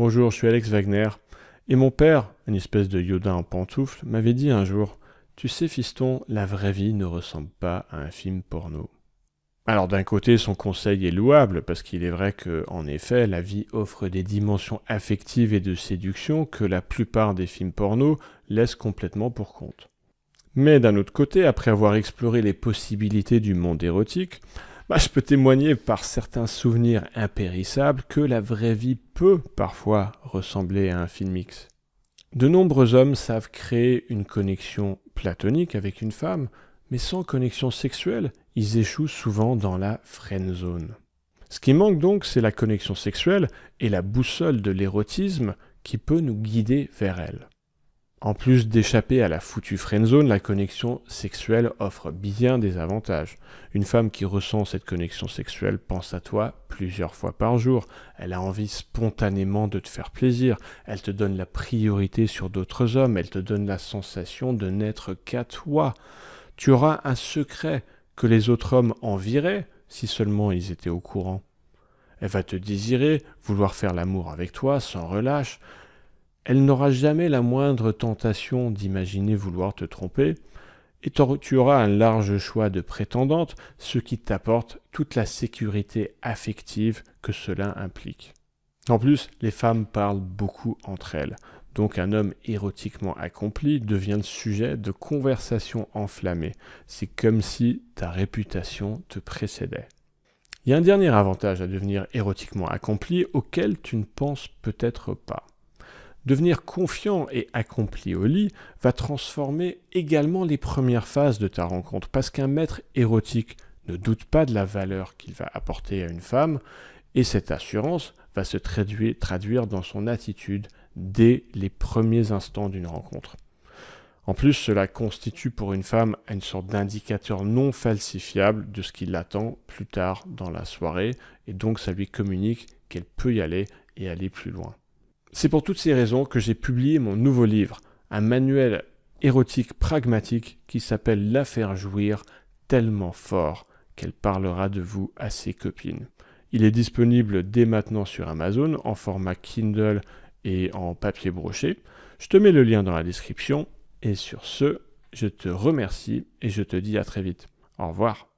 Bonjour, je suis Alex Wagner. Et mon père, une espèce de Yoda en pantoufle, m'avait dit un jour Tu sais, fiston, la vraie vie ne ressemble pas à un film porno. Alors d'un côté, son conseil est louable, parce qu'il est vrai que, en effet, la vie offre des dimensions affectives et de séduction que la plupart des films porno laissent complètement pour compte. Mais d'un autre côté, après avoir exploré les possibilités du monde érotique, bah, je peux témoigner par certains souvenirs impérissables que la vraie vie peut parfois ressembler à un film X. De nombreux hommes savent créer une connexion platonique avec une femme, mais sans connexion sexuelle, ils échouent souvent dans la friend zone. Ce qui manque donc, c'est la connexion sexuelle et la boussole de l'érotisme qui peut nous guider vers elle. En plus d'échapper à la foutue friendzone, la connexion sexuelle offre bien des avantages. Une femme qui ressent cette connexion sexuelle pense à toi plusieurs fois par jour. Elle a envie spontanément de te faire plaisir. Elle te donne la priorité sur d'autres hommes. Elle te donne la sensation de n'être qu'à toi. Tu auras un secret que les autres hommes envieraient si seulement ils étaient au courant. Elle va te désirer, vouloir faire l'amour avec toi sans relâche. Elle n'aura jamais la moindre tentation d'imaginer vouloir te tromper, et tu auras un large choix de prétendantes, ce qui t'apporte toute la sécurité affective que cela implique. En plus, les femmes parlent beaucoup entre elles, donc un homme érotiquement accompli devient le sujet de conversations enflammées. C'est comme si ta réputation te précédait. Il y a un dernier avantage à devenir érotiquement accompli auquel tu ne penses peut-être pas. Devenir confiant et accompli au lit va transformer également les premières phases de ta rencontre, parce qu'un maître érotique ne doute pas de la valeur qu'il va apporter à une femme, et cette assurance va se traduire, traduire dans son attitude dès les premiers instants d'une rencontre. En plus, cela constitue pour une femme une sorte d'indicateur non falsifiable de ce qui l'attend plus tard dans la soirée, et donc ça lui communique qu'elle peut y aller et aller plus loin. C'est pour toutes ces raisons que j'ai publié mon nouveau livre, un manuel érotique pragmatique qui s'appelle La faire jouir tellement fort qu'elle parlera de vous à ses copines. Il est disponible dès maintenant sur Amazon en format Kindle et en papier broché. Je te mets le lien dans la description et sur ce, je te remercie et je te dis à très vite. Au revoir.